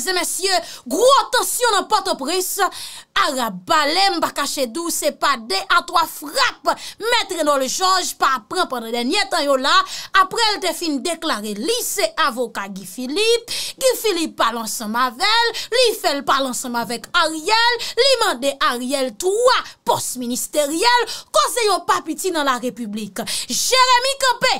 Zè mèsyè, gro tansyon nan patopris Arab balè mba kachè dou Se pa de a 3 frap Mètre nou le jòj Pa prèm prèm de nye tan yo la Aprel te fin deklare lise avoka Gifilip Gifilip pa lansèm avèl Li fèl pa lansèm avèk Ariel Li mandè Ariel Troa post-ministèriel Ko zè yo papiti nan la republik Jeremie Kampè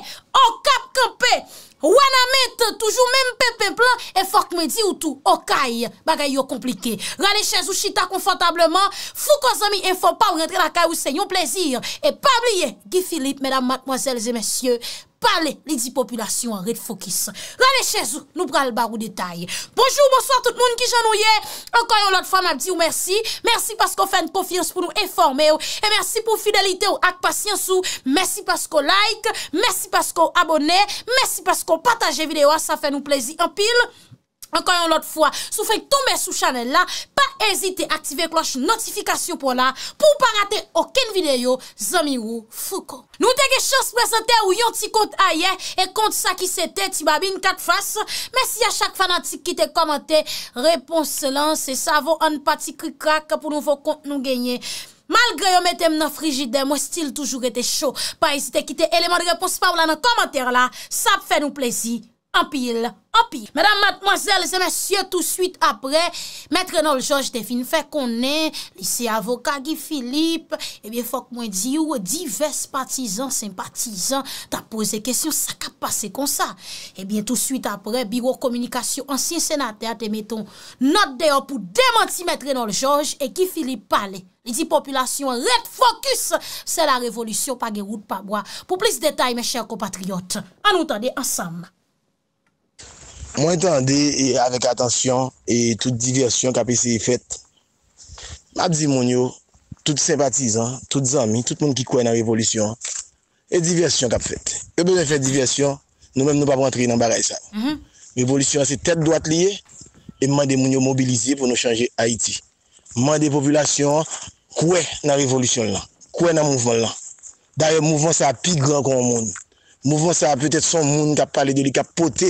Okap Kampè Wana met toujou mèm pèm pèm plan, e fòk mè di ou tou okay bagay yo komplike. Gane chèz ou chita konfantableman, fòk an zami e fòk pa ou rentre la kay ou sènyon plezir. E pabliye, Gifilip, mèdam, mòzèlzè, mèsyè, pale li di populasyon an red fokus. Rane chez nou pral bar ou detay. Bonjou, bonsoir tout moun ki jan nou ye. Okoyon lot fam ap di ou mersi. Mersi paskou fèn kofiyans pou nou enforme ou. E mersi pou fidelite ou ak pasyans ou. Mersi paskou like. Mersi paskou abone. Mersi paskou pataje videyo. Sa fè nou plezi. An pil. Ankan yon lot fwa, sou fwen tombe sou chanel la, pa ezite aktive kloche notifikasyon pou la, pou pa rate oken videyo, zami wou fuko. Nou teke chans prezente ou yon ti kont aye, e kont sa ki sete, ti babi n kat fwas, men si a chak fanatik ki te komante, reponse lan, se sa vo an pati kri krak pou nou fwo kont nou genye. Malgre yon metem nan frigide, mwen stil toujou rete chou, pa ezite ki te eleman reponse pa ou la nan komante la, sa pfe nou plezi. Ampil, ampil. Madame, mademoiselles et messieurs, tout suite après, maître Renaud-Georges défine fait qu'on est lycée avocat Guy Philippe. Eh bien, faut que moi dire, divers partisans, sympathisants, t'as posé question, ça k'a passé comme ça. Eh bien, tout suite après, bureau de communication, ancien sénateur, te mettons note dehors pour démentir maître Renaud-Georges et Guy Philippe parler. Les populations, let's focus, c'est la révolution, pas guéroute, pas moi. Pour plus de détails, mes chers compatriotes, en entendez ensemble. Mwen entande, e avek atansyon, e tout diversyon kap eseye fèt, ap zi moun yo, tout simpatizan, tout zami, tout moun ki kwen nan revolisyon, e diversyon kap fèt. E ben fè diversyon, nou mèm nou pa pwantri nan baray sa. Mwen mhm. revolisyon se tèt doat liye, e mwen de moun yo mobilize pou nou chanje Haiti. Mwen de populyasyon, kwen nan revolisyon lan, kwen nan mouvman lan. Da yon mouvman sa api gran kon moun. Mouvman sa api tèt son moun kap pale de li kap potey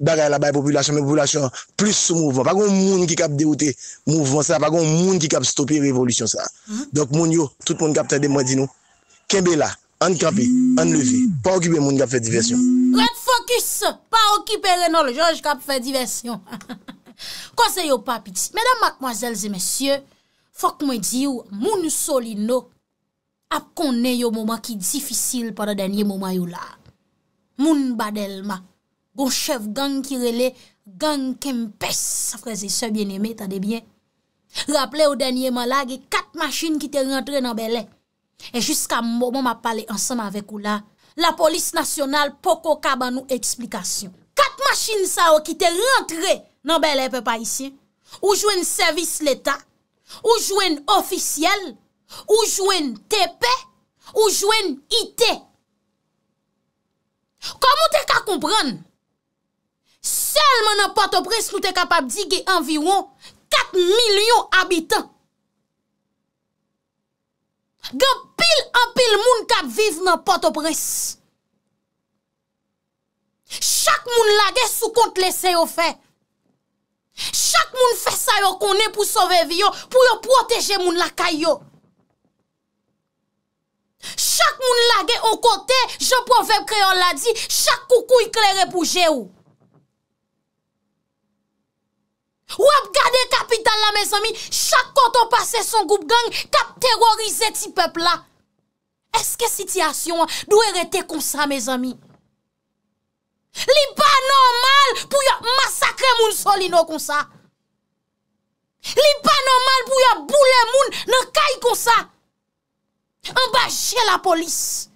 Baray la bay populasyon men populasyon Plus sou mouvvan Pagoun moun ki kap deoute mouvvan sa Pagoun moun ki kap stopi revolutyon sa mm-hmm. Donk moun yo, tout moun kap tede mwen di nou Kembe la, an kapi, an levi Pa okipe moun kap fe diversyon Let focus, pa okipe reno Le jonge kap fe diversyon Kwa se yo papiti Mèdam, mack, mwazèl, zè, mèsyè Fok mwen di yo, moun soli nou Ap konen yo mouman ki Difisil para denye mouman yo la Moun badel ma Gon chev gang kirele, gang kempes. Afreze se bien eme, tade bien. Raple ou denye man la, ge kat maschine ki te rentre nan belen. E jiska mou mou m a pale ansan avèk ou la, la polis nasyonal poko kaban nou eksplikasyon. Kat maschine sa ou ki te rentre nan belen pe pa isi. Ou jwen servis leta, ou jwen ofisyel, ou jwen tepe, ou jwen ite. Kom ou te ka kompran? Selman nan Port-au-Prince nou te kapab di ge environ 4 milyon abitan. Gen pil an pil moun kap viv nan Port-au-Prince. Chak moun lage sou kont lese yo fe. Chak moun fe sa yo konen pou sove vi yo, pou yo proteje moun laka yo. Chak moun lage yo kote, jen profep kreyon la di, chak koukou yiklere pou je yo. Wap gade kapital la, mes ami, chak konton pase son goup gang, kap terorize ti pepla. Eske sityasyon, dwe rete konsa, mes ami? Li pa normal pou yo masakre moun soli nou konsa? Li pa normal pou yo boule moun nan kay konsa? Mba che la polis,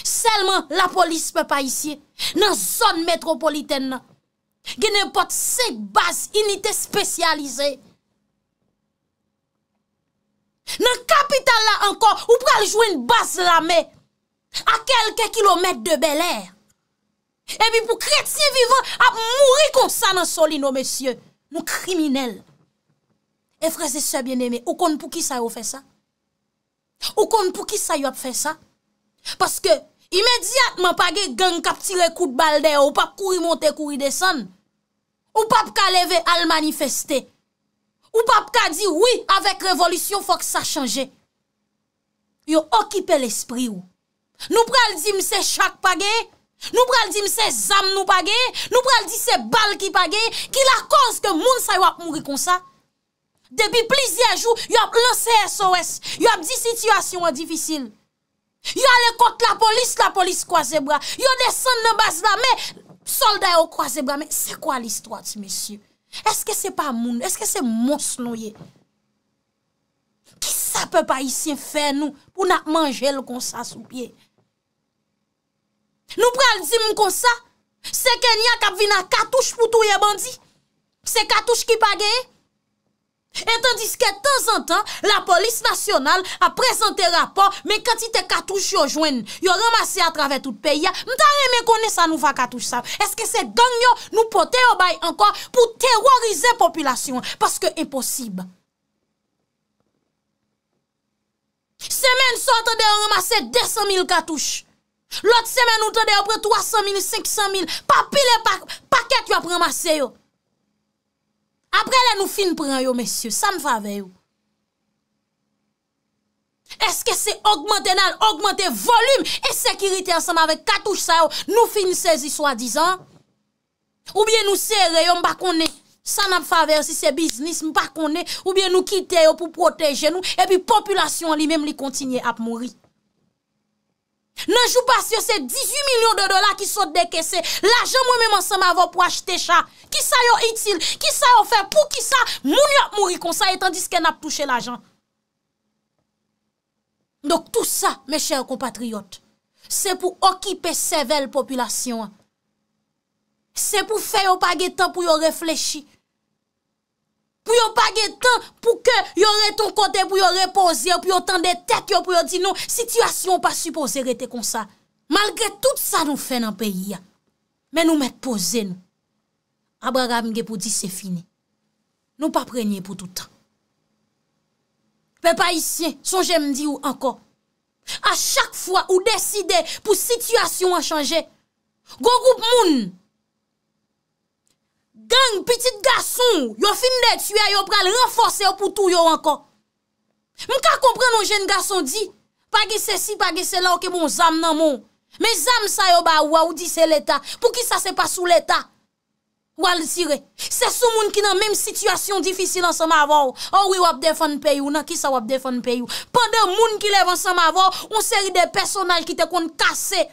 selman la polis pe pa isye nan son metropoliten nan. genen pot sek baz inite spesyalize. Nan kapital la ankon, ou pral jwen baz la me, a kelke kilomet de bel air. Ebi pou kretien vivan ap mouri kon sa nan soli nou mesye, nou kriminel. E freze se bieneme, ou kon pou ki sa yo fe sa? Ou kon pou ki sa yo ap fe sa? Paske imediat man page gen kap tire kout balde, ou pa kuri monte kuri desen, Ou pape ka leve al manifeste. Ou pape ka di, oui, avèk revolutyon, fòk sa chanje. Yo okipe l'esprit ou. Nou prel di mse chak page, nou prel di mse zam nou page, nou prel di se bal ki page, ki la konz ke moun sa yo ap mouri kon sa. Depi plizyej ou, yo ap lansè SOS, yo ap di situasyon an difisil. Yo ale kote la polis, la polis kwa zebra. Yo desan nè bas la mè, Solday ou kwa zebrame, se kwa l istwa ti, mesye? Eske se pa moun, eske se mons nou ye? Ki sa pe pa yisin fe nou pou nan manje lou konsa sou pie? Nou pral di moun konsa, se kenya kap vina katouche pou tou ye bandi? Se katouche ki pageye? Etan diske tan zan tan la polis nasyonal a prezante rapor Men kantite katouche yo jwen yo ramase a travè tout peyi Mta reme konen sa noufa katouche sa Eske se ganyo nou pote yo bay ankon pou terorize populasyon Paske e posib Semen so te de yo ramase 200.000 katouche Lot semen ou te de yo pre 300.000, 500.000 Pa pile paket yo pre ramase yo apre la nou fin pran yo mesye, sa m fave yo, eske se augmente nan, augmente volume, e sekiriten sa m avek katouche sa yo, nou fin sezi swadizan, oubyen nou sere yo, m bako ne, sa m fave yo si se biznis, m bako ne, oubyen nou kite yo pou proteje nou, epi populasyon li men li kontinye ap mori, Ne jou pas yo se 18 milyon de dola ki sot dekese. L'ajan mwen mwen seman avon pou achete chan. Ki sa yo itil, ki sa yo fe pou ki sa, moun yo moun rikon sa etan diske nap touche l'ajan. Dok tout sa, me chèr compatriot, se pou okipe sevel populasyon. Se pou fe yo pag etan pou yo reflechi. pou yon pa ge tan pou ke yon re ton kote pou yon repose, pou yon tan de tek, pou yon di non, sityasyon pa suppose rete kon sa. Malgre tout sa nou fe nan peyi ya, men nou met pose nou. Abraga mge pou di se fine, nou pa prenyen pou toutan. Pe pa isyen, son jen mdi ou anko, a chak fwa ou deside pou sityasyon a chanje, go group moun, Gang, petit gason, yo fin de tue a yo pral renfose yo pou tou yo ankon. Mwen ka kompre non jen gason di, pagi se si, pagi se la, oke bon zam nan moun. Men zam sa yo ba waw, ou di se leta. Pou ki sa se pa sou leta? Wale dire, se sou moun ki nan menm situasyon difisil an se ma waw, ou wap defan pe yon, an ki sa wap defan pe yon. Pan de moun ki lev an se ma waw, ou seri de personaj ki te kon kase.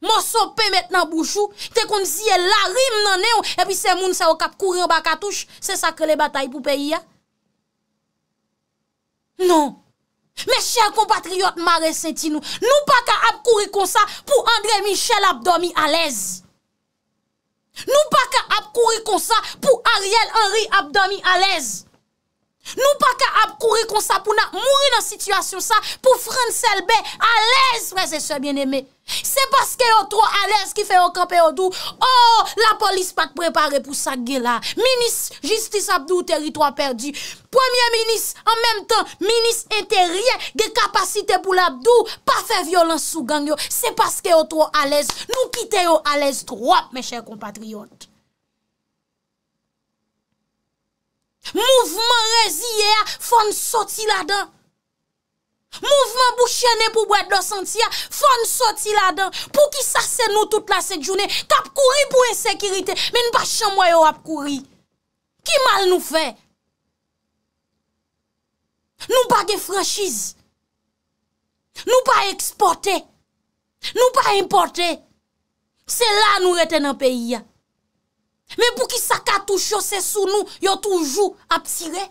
Monson pe met nan bouchou, te kon ziye larim nan eyo, epi se moun se wak ap kouri an baka touche, se sakre le batay pou peyi ya. Non, me chèl compatriot Mare Sentinou, nou pa ka ap kouri kon sa pou André Michel ap dormi alez. Nou pa ka ap kouri kon sa pou Ariel Henry ap dormi alez. Nou pa ka ap kouri kon sa pou na mouri nan situasyon sa pou frend selbe alez, wè zè se bien eme. Se paske yo tro alez ki fe okampe yo dou, oh la polis pak prepare pou sa ge la. Minis, jistis abdou teritwa perdi. Premier minis, an menm tan, minis enterye, ge kapasite pou l'abdou, pa fe violens sou gang yo. Se paske yo tro alez, nou kite yo alez trop, me chèr compatriot. Mouvment reziye a fon soti la dan. Mouvment bou chene pou bwede dosanti a fon soti la dan. Pou ki sase nou tout la set jounen. Kap kouri pou ensekirite. Men ba chanmwa yo ap kouri. Ki mal nou fe? Nou pa gefreshiz. Nou pa eksporte. Nou pa importe. Se la nou reten an peyi ya. Men pou ki sa katou chose sou nou, yo toujou ap tire.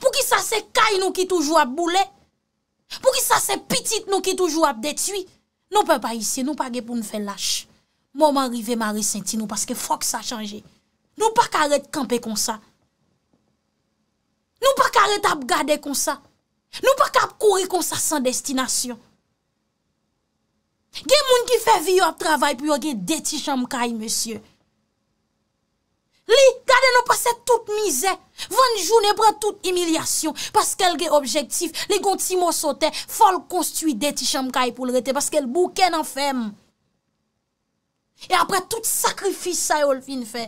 Pou ki sa se kay nou ki toujou ap boule. Pou ki sa se pitit nou ki toujou ap detui. Non, nou pe pa isi, nou pa ge pou nou fe lache. Mou mwari ve mwari senti nou, paske fok sa chanje. Nou pa karet kampe kon sa. Nou pa karet ap gade kon sa. Nou pa karet ap kouri kon sa san destinasyon. Ge moun ki fe vi yo ap travay, pi yo ge deti chanm kay, mwasyon. Li gade nou pase tout mize, vanjou ne pre tout emilyasyon, paske lge objektif, li gonti mou sote, fol konstuit deti chanm kay e pou lrete, paske l bouke nan fem. E apre tout sakrifis sa yo l fin fe,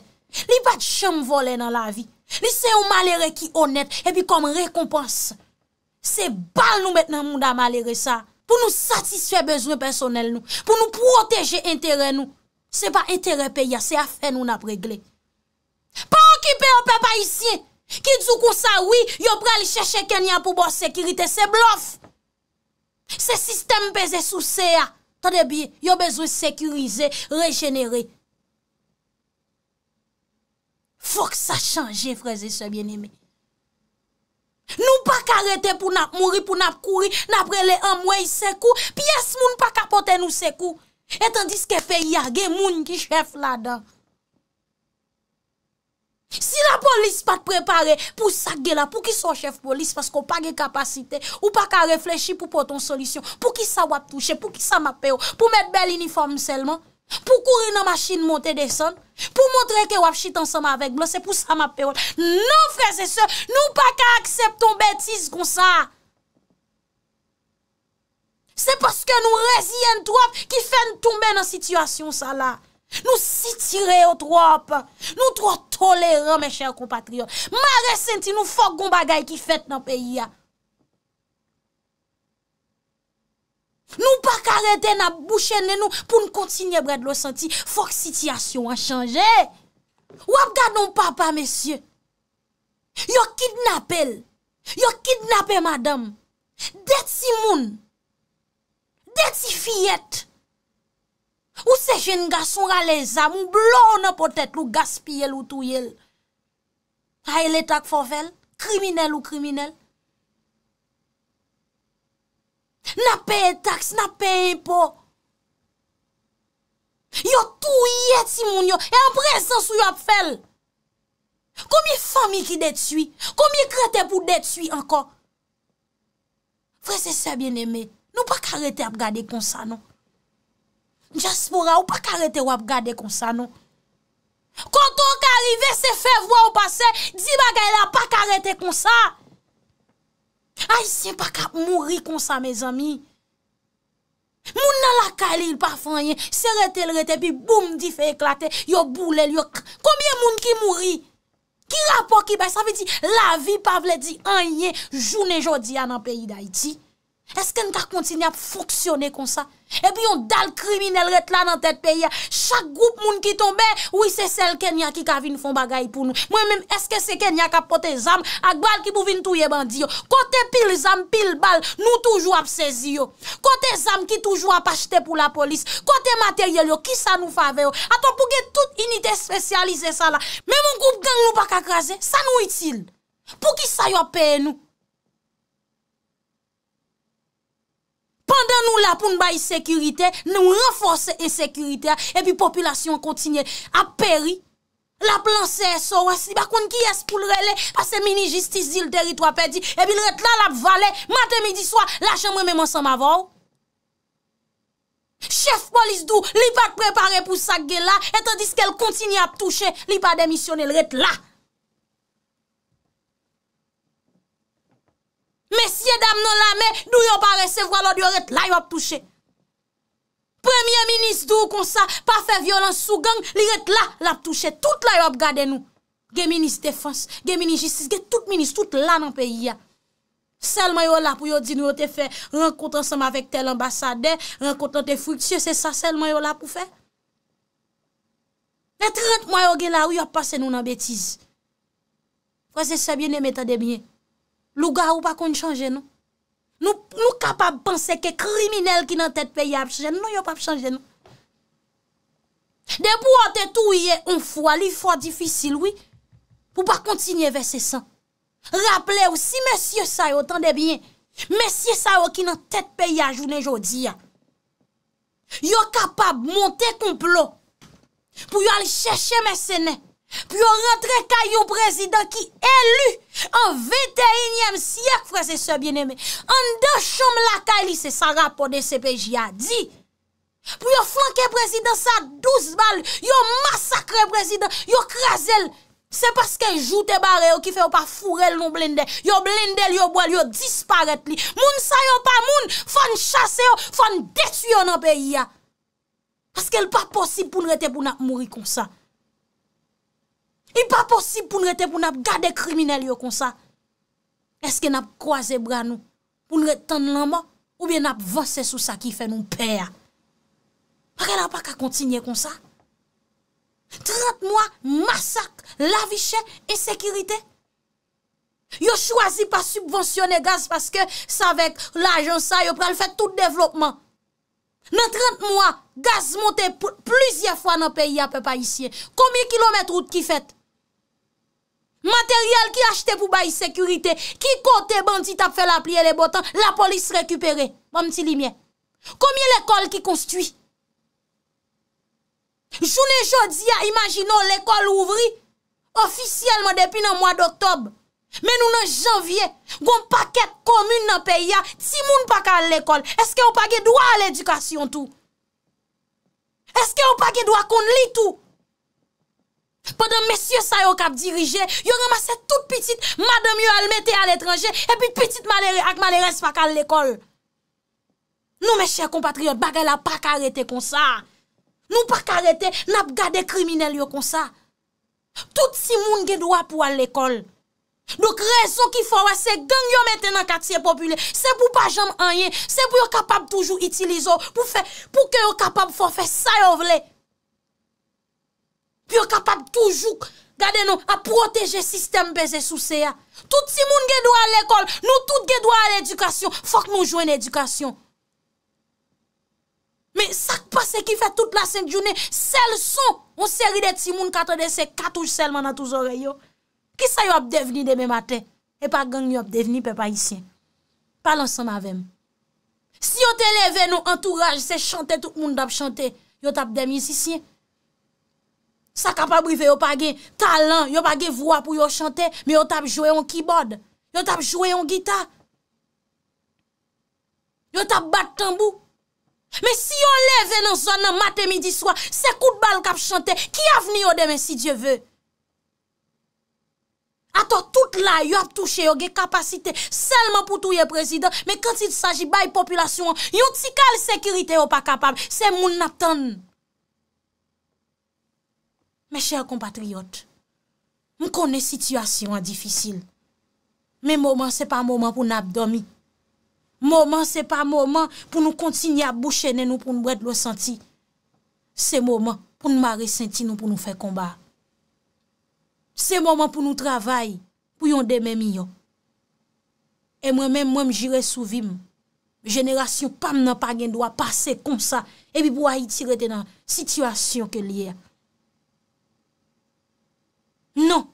li bat chanm vole nan la vi, li se ou malere ki onet, e pi kom rekompans, se bal nou met nan mou da malere sa, pou nou satisfe bezre personel nou, pou nou proteje entere nou, se pa entere peya, se a fe nou nap regle. Pa an kipe an pe pa isye, ki dzou kousa oui, yo pre li chèche kenyan pou bo sekirite se blof. Se sistem beze sou sea, tade biye, yo bezo sekirize, rejenere. Fok sa chanje, freze, se bienime. Nou pa karete pou nap mori, pou nap kouri, nap rele an mwey sekou, piyes moun pa kapote nou sekou. Etan diske fe yage, moun ki chef la dan. Si la polis pa te prepare pou sakge la, pou ki son chef polis, pasko pa ge kapasite, ou pa ka reflechi pou poton solisyon, pou ki sa wap touche, pou ki sa mapeyo, pou met bel uniform selman, pou kouri nan maschine monte desan, pou montre ke wap chit ansama avek blo, se pou sa mapeyo. Non freze se, nou pa ka aksepton betis kon sa. Se pou sa. Se pou se nou rezi en trof ki fen tombe nan sitwasyon sa la. Nou non si tire yo tro apan, nou tro toleran me chèr compatriot. Mare senti nou fok gomba gay ki fèt nan peyi ya. Nou pa karete na bouchènen nou pou nou kontinye bret lo senti. Fok sityasyon an chanje. Wap gade nou papa, mesye. Yo kidnapel. Yo kidnapel madame. Dèti moun. Dèti fiyèt. Ou se jen nga son raleza, mou blon an potet lou gaspiyel ou touyel. Haye letak fawel, kriminel ou kriminel. Na peye taks, na peye po. Yo touyet si moun yo, e an prezans ou yo ap fel. Komiye fami ki detuy, komiye krete pou detuy anko. Frese se bieneme, nou pa karete ap gade konsa nou. Jaspora ou pa karete wap gade konsa nou? Konton kareve se fe vwa ou pase, di bagay la pa karete konsa? Ay se pa ka mouri konsa, me zami? Moun nan la kalil pa fanyen, se rete l rete, pi boum di fe eklate, yo boule, yo k... Koumye moun ki mouri? Ki rapo ki bay? Sa ve di la vi pa vle di anyen, jounen jodi anan peyi da iti. Eske n ka kontine ap foksyone kon sa? Ebi yon dal kriminele ret la nan tet peye. Chak goup moun ki tombe, oui se sel kenya ki ka vin fon bagay pou nou. Mwen men, eske se kenya ka pote zam, ak bal ki pou vin touye bandi yo. Kote pil zam, pil bal, nou toujou ap sezi yo. Kote zam ki toujou ap achete pou la polis. Kote materyel yo, ki sa nou fave yo. Ato pou gen tout inite spesyalize sa la. Men moun goup gen nou pa kakraze, sa nou itil. Pou ki sa yo peye nou? Pandan nou la pou n bayi sekurite, nou renforse ensekurite a, epi populasyon kontinye a peri, la planse so wensi, ba kon ki es pou l rele, pa se mini jistis di l teritwa pedi, epi l ret la la valen, maten midi swa, la chan mwen mwen san mavor. Chef polis dou, li pa te prepare pou sakge la, etan diske l kontinye a touche, li pa demisyone, l ret la. Mesye dam nan la me, dou yon pa rese vwa lò, diyon ret la yon ap touche. Premier ministre dou kon sa, pa fe violans sou gang, li ret la ap touche. Tout la yon ap gade nou. Gen ministre défense, gen ministre justice, gen tout ministre, tout la nan peyi ya. Sel mayon ap pou yon di nou yote fe, renkontan sema vek tel ambasade, renkontan te fwiktye, se sa sel mayon ap pou fe. Le trent mayon gen la, yon ap pase nou nan betize. Vwazesebyen ne metadebyen. Lou ga ou pa kon chanje nou? Nou kapab panse ke kriminel ki nan tet pey ap chanje nou? Nou yo pa chanje nou? De pou ante tou ye un fwa, li fwa difisil, oui, pou pa kontinye ve se san. Raple ou si mesye sa yo, tan de bien, mesye sa yo ki nan tet pey a jounen jodi ya. Yo kapab monte konplo, pou yo ali cheshe mesenè. pou yo rentre kay yo prezident ki elu an 21e siyek fre se se bieneme an de chom la kay li se sarap pou de se peji a di pou yo flanke prezident sa 12 bal yo masakre prezident yo krezel se paske joute bare yo ki fe yo pa furel yo blindel, yo blindel, yo boal yo disparet li moun sa yo pa moun fon chase yo, fon detu yo nan peyi ya paske el pa posib pou nou rete pou nou mouri konsa I pa posib pou nou ete pou nou ap gade kriminel yo kon sa. Eske nou ap kroaze brano pou nou ete tan nanman ou bi nou ap vose sou sa ki fe nou peya. Mwakè nan pa ka kontinye kon sa? 30 mwa masak, laviche, esekirite. Yo chwazi pa subventione gaz paske sa vek l'ajon sa yo prel fè tout devlopman. Nan 30 mwa gaz monte plizye fwa nan peyi apè pa isye. Komiye kilometre oud ki fèt? materyel ki achte pou bayi sekurite, ki kote bandi tap fe la plie le botan, la polis rekupere, mwam ti li mwen. Komye lekol ki konstwi? Jounen jodi ya, imagino lekol ouvri, ofisyeleman depi nan mwa d'oktober, men nou nan janvye, gwen paket komune nan peya, ti moun pakal lekol, eske ou paket dwa al edukasyon tou? Eske ou paket dwa kon li tou? Poden mesye sa yo kap dirije, yo remase tout pitit madem yo el mette al etranje, epit pitit malere ak maleres pa kal l'ekol. Nou mesye kompatriot, bagay la pa karete kon sa. Nou pa karete nap gade kriminel yo kon sa. Tout si moun gen doa pou al l'ekol. Dok rezon ki fawese gen yo mette nan katsye popule, se pou pa jam anye, se pou yo kapab toujou itilizo, pou ke yo kapab fawfe sa yo vle." yo kapap toujouk gade nou a proteje sistem beze sou seya. Touti moun gèdou al l'ekol, nou tout gèdou al edukasyon, fok nou jwen edukasyon. Me sak pa se ki fè tout la sèng jounè, sel son, moun seri de ti moun katode se katouj sel man an touz oreyo. Ki sa yo ap devni deme matè? Epa gang yo ap devni pepa isyen. Pal ansan avèm. Si yo te leve nou antouraj se chante tout moun dap chante, yo tap deme isisyen. Sa ka pa brive yo pa gen talan, yo pa gen vwa pou yo chante, mi yo tap jowe yon kibod, yo tap jowe yon gita, yo tap bat tambou. Me si yo leve nan zona mate midi swa, se kout bal kap chante, ki avni yo deme si Diyo ve? Ato, tout la yo ap touche, yo gen kapasite, selman pou touye prezident, me kensi saji bay populasyon, yo ti kal sekirite yo pa kapab, se moun ap tonne. Mè chèr kompatriot, mè konè situasyon an difisil. Mè mouman se pa mouman pou n'abdomi. Mouman se pa mouman pou nou kontin ya bouchenè nou pou nou wèd lò senti. Se mouman pou nou mare senti nou pou nou fè komba. Se mouman pou nou travay pou yon demè miyo. E mwen mè mwen mjire souvim. Jenerasyon pam nan pagen do a pase kon sa. E bi pou a itire denan situasyon ke liye a. Nou,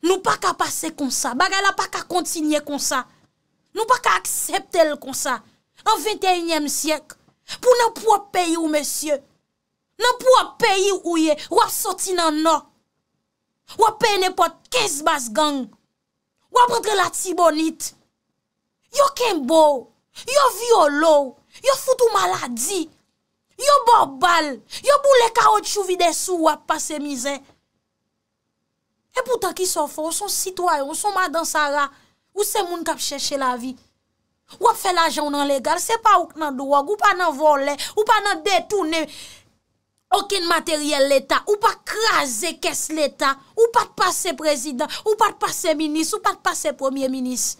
nou pa ka pase kon sa. Bagala pa ka kontinye kon sa. Nou pa ka akseptel kon sa. An 21èm syek, pou nan pou wap peyi ou mesye. Nan pou wap peyi ou ye, wap soti nan nou. Wap pey nepot kez bas gang. Wap rentre lati bonit. Yo kembo, yo violo, yo foutou maladi. Yo bo bal, yo bou le ka ot chouvi desu wap pase mizèn. E poutan ki sofo, ou son sitwayon, ou son madansara, ou se moun kap chèche la vi. Ou ap fè la jounan legal, se pa ouk nan douag, ou pa nan vole, ou pa nan detounen. Okin materyel l'Etat, ou pa kraze kes l'Etat, ou pa t'passe prezident, ou pa t'passe minis, ou pa t'passe premier minis.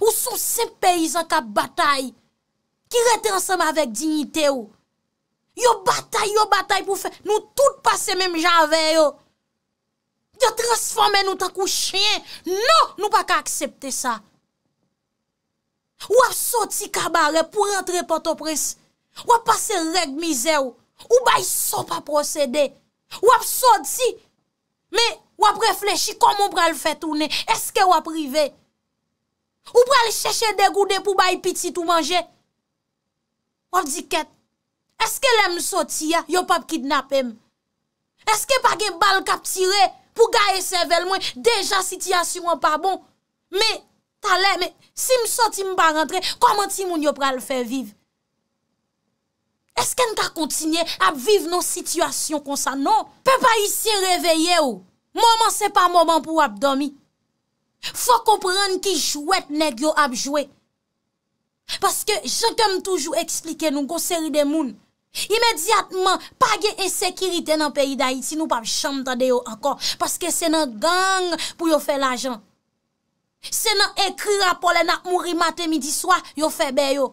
Ou son se peyizan kap batay, ki rete ansam avèk dinite ou. Yo batay, yo batay pou fè, nou tout passe mèm janve yo. De transforme nou takou chen. Nou, nou pa ka aksepte sa. Wap soti kabare pou rentre potopris. Wap pase reg mize ou. Ou bay so pa prosede. Wap soti. Me, wap reflechi kom ou pral fetoune. Eske wap rive. Ou pral cheshe degoude pou bay piti tou manje. Wap di ket. Eske lem nou soti ya, yo pa p kidnapem. Eske pa gen bal kap tirey. Pou ga esevel mwen, deja sityasyon an pa bon. Me, talè, me, si msò ti mba rentre, koman ti moun yo pral fè viv? Esken ka kontinye ap viv nou sityasyon kon sa? Non. Pe pa yisi reveye ou. Moman se pa moman pou ap domi. Fwa kompran ki jwet negyo ap jwet. Paske jen kem toujou eksplike nou konseri de moun. Imediatman pa ge ensekirite nan peyi da iti Nou pa chanm tade yo ankon Paske se nan gang pou yo fe la jan Se nan ekri rapole na mouri mate midi swa Yo fe be yo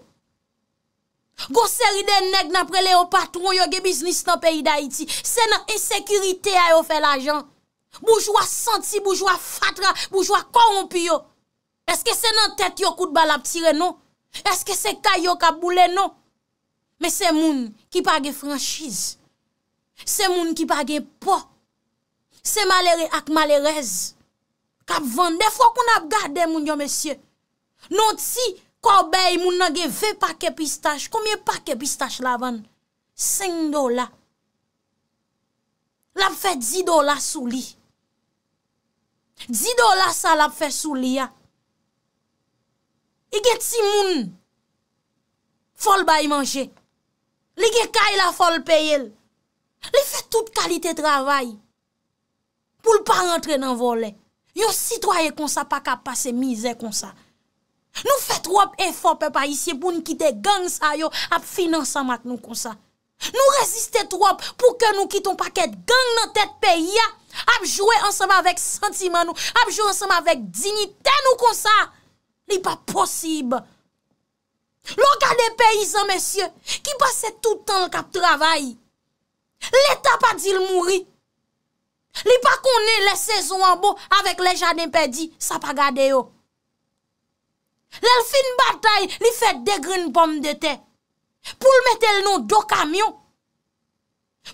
Gose riden neg napre le yo patron Yo ge biznis nan peyi da iti Se nan ensekirite a yo fe la jan Boujwa santi, boujwa fatra, boujwa korompi yo Eske se nan tet yo kout balap tire non Eske se kayo ka boule non Me se moun ki page franjiz. Se moun ki page po. Se malere ak malerez. Kap van. Defwa kon ap gade moun yo mesye. Non ti korbe yi moun nage ve pake pistache. Komye pake pistache la van? 5 dola. Lap fe 10 dola sou li. 10 dola sa lap fe sou li ya. I get si moun. Fol bayi manje. Li ge kay la fol pe yel. Li fe tout kalite travay. Poul pa rentre nan volè. Yon sitwaye konsa pa ka pase mize konsa. Nou fe trop enfor pe pa isye pou nou kite gang sa yo ap finanse a mak nou konsa. Nou reziste trop pou ke nou kiton paket gang nan tet pe ya. Ap jowe ansama vek sentiman nou. Ap jowe ansama vek dignite nou konsa. Li pa posibou. Loka de peyizan, mesye, ki pase toutan l kap travay. L eta pa di l mouri. Li pa kone le sezon anbo avèk le jaden pedi, sa pa gade yo. L el fin batay, li fè degren pomme de te. Poul metè l nou do kamyon.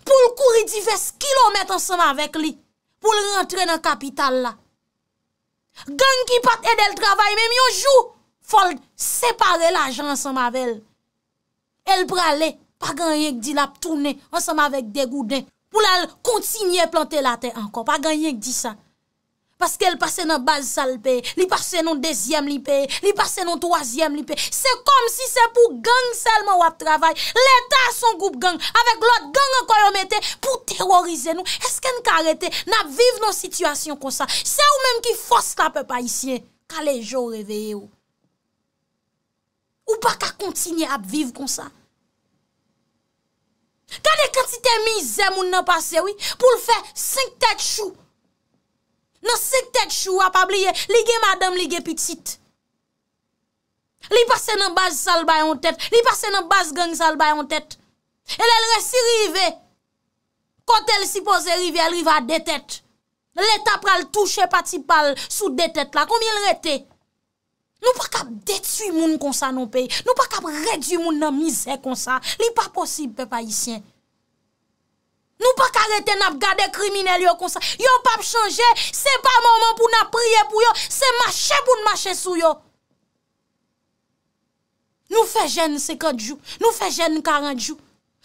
Poul kouri divers kilomet ansama avèk li. Poul rentre nan kapital la. Geng ki pat edè l travay, mèm yo jou. Folk separe la jan ansem avel. El prale, pa gan yeng di la ptoune, ansem avek degou den, pou la kontinye plante la ten anko, pa gan yeng di sa. Paske el pase nan baz salpe, li pase nan dezyem lipe, li pase nan toasyem lipe, se kom si se pou gang selman wap travay, leta son goup gang, avek lot gang anko yon mette, pou terorize nou, esken karete, nan vive nan sitwasyon kon sa, se ou menm ki fos lape pa isyen, ka lejou reveye ou, Ou pa ka kontinye ap viv kon sa? Kade kantite mizè moun nan pase wè pou l fè 5 tèd chou? Nan 5 tèd chou wap ap liye ligè madame ligè piti. Li pase nan baz salbay an tèt. Li pase nan baz gang salbay an tèt. Elè l resi rive. Kote l si pose rive, el riva de tèt. L etap pral touche pati pal sou de tèt la. Koumye l rete? Kote? Nou pa kap detu moun konsa nou pey, nou pa kap redu moun nan mize konsa, li pa posib pe pa yisyen. Nou pa kareten ap gade krimine li yo konsa, yo pa chanje, se pa mouman pou na priye pou yo, se mache pou nou mache sou yo. Nou fe jen 50 jou, nou fe jen 40 jou,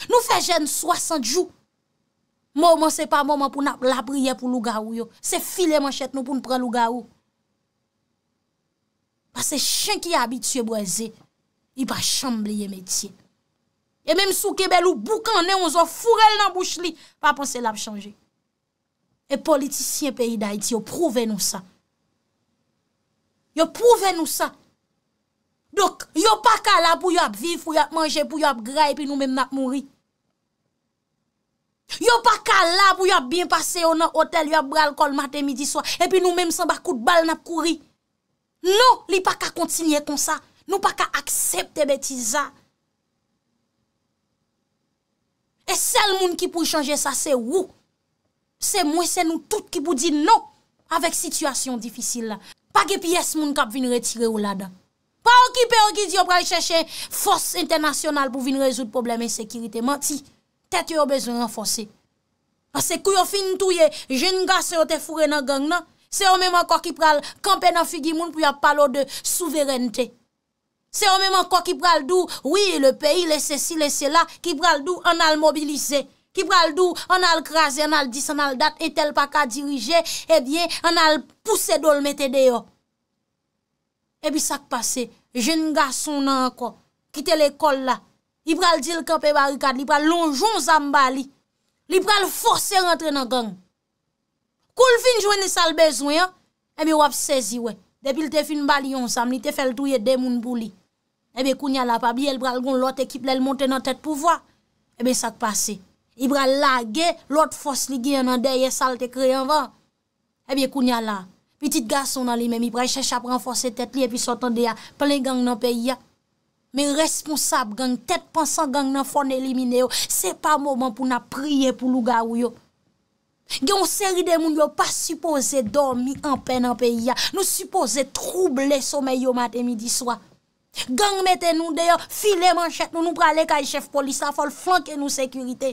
nou fe jen 60 jou, mouman se pa mouman pou na priye pou lou ga ou yo, se file manchet nou pou nou pre lou ga ou. se chen ki abitye breze i pa chanble ye metye e menm sou kebel ou boukan ne ou zo furel nan bouch li pa ponsel ap chanje e politisyen peyi da iti yo prouve nou sa yo prouve nou sa dok yo pa kala pou yo ap vif pou yo ap manje pou yo ap gra e pi nou menm ap mori yo pa kala pou yo ap bin pase yo nan otel yo ap brel kol mate midi soa e pi nou menm san bak kout bal nap kouri Non, li pa ka kontinye kon sa. Nou pa ka aksepte beti za. E sel moun ki pou chanje sa, se wou. Se mwen, se nou tout ki pou di non. Awek situasyon difisil la. Pa ge piyes moun kap vin retire ou la da. Pa oki pe oki di yo pra i cheshe fos internasyonal pou vin rezout probleme sekirite. Man ti, tet yo yo bezon renfose. Ase kou yo fin touye, jen nga se yo te fure nan gang nan. Se ome man ko ki pral kampe nan figi moun pou ya palo de souverente. Se ome man ko ki pral dou, oui, le peyi, lese si, lese la, ki pral dou, an al mobilize. Ki pral dou, an al krasi, an al dis, an al dat, etel pa ka dirije, et eh bien, an al puse dol metede yo. Ebi eh sak pase, jen nga son nan anko, kite l'ekol la, li pral dil kampe barikad, li pral lonjon zamba li, li pral force rentre nan gang. Koul fin jwen nè sal bezwen, e eh mi wap sezi we. Depil te fin bali yon sam, ni te fel touye demoun pou li. E eh mi kounya la pa bi, el bral gon lot ekip lèl montè nan tèt pou vwa. E eh mi sak pase. I bral lage, lot fos li gè nan deyè sal te kre yon va. E mi kounya la. Petit gason nan li men, mi bral chèch ap renfosè tèt li, e pi sotan deyè, plè gang nan peyi ya. Mi responsab gang, tèt pansan gang nan fon elimine yo. Se pa mouman pou na priye pou lou ga ou yo. Gyon seri de moun yo pa suppose dormi an pen an peyi ya, nou suppose trouble somen yo maten midi swa. Gang meten nou deyo, file manchet nou nou prale kay chef polis a fol flanke nou sekurite.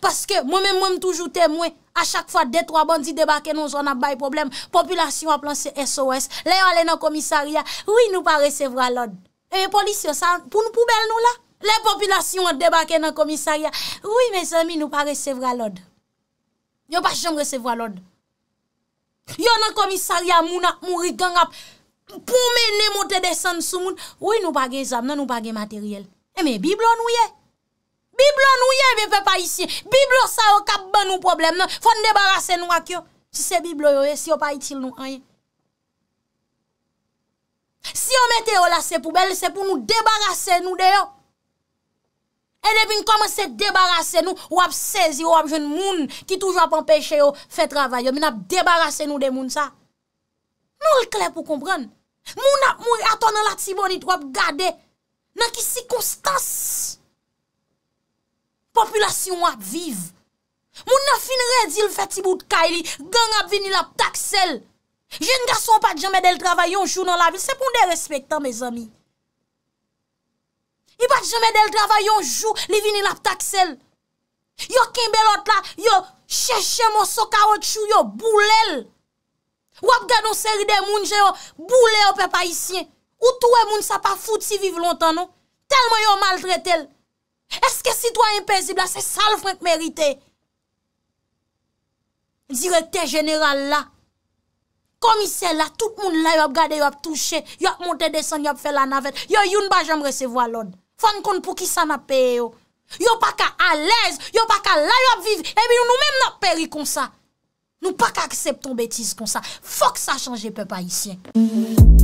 Paske mwen mwen mwen toujou temwe, a chak fa detro a bandi debake nou zon a bay problem, populasyon a planse SOS, leyo alen an komisari ya, woui nou pa resevra lod. E polis yo sa, pou nou poubel nou la? Le popilasyon ou debake nan komisaryan. Ouye men zami nou pa resevra lod. Yo pa jom resevra lod. Yo nan komisaryan moun ak moun rikang ap. Pou men le motè de san sou moun. Ouye nou pa ge zam nan nou pa ge materyel. E men biblo nou ye. Biblon nou ye vepe pa isye. Biblon sa yo kap ban nou problem nan. Fon debarase nou ak yo. Si se biblo yo e, si yo pa itil nou anye. Si yo mette yo la se poubel, se pou nou debarase nou deyo. E de bin komanse debarase nou wap sezi wap jen moun ki touj wap empeshe yo fe travaye. Min ap debarase nou de moun sa. Non l kle pou kompran. Moun ap moun aton nan la tibonit wap gade nan ki sikonstans. Populasyon wap viv. Moun na fin redil fe tibout kaili, gang ap vinil ap taksel. Je nga son pat jame del travaye yon chou nan la vil. Se pou de respektan me zami. I bat jeme del travay yonjou, li vinil ap taksel. Yo kimbe lot la, yo chè chè mon soka otchou, yo boulel. Wap gade yon seride moun, jè yo boule yon pepa isyen. Ou tou e moun sa pa foute si vive lontan, no? Telman yo maldretel. Eske si to a impensib la, se sal fwenk merite. Direkte general la. Komise la, tout moun la yop gade yop touche. Yop monte desen, yop fe lanavet. Yo yon ba jem resevo alon. Fwa n kon pou ki sa na peyo. Yo pa ka alez, yo pa ka layo ap viv, ebi nou nou men nan peri kon sa. Nou pa ka aksepton betis kon sa. Fwa ki sa chanje pe pa isyen.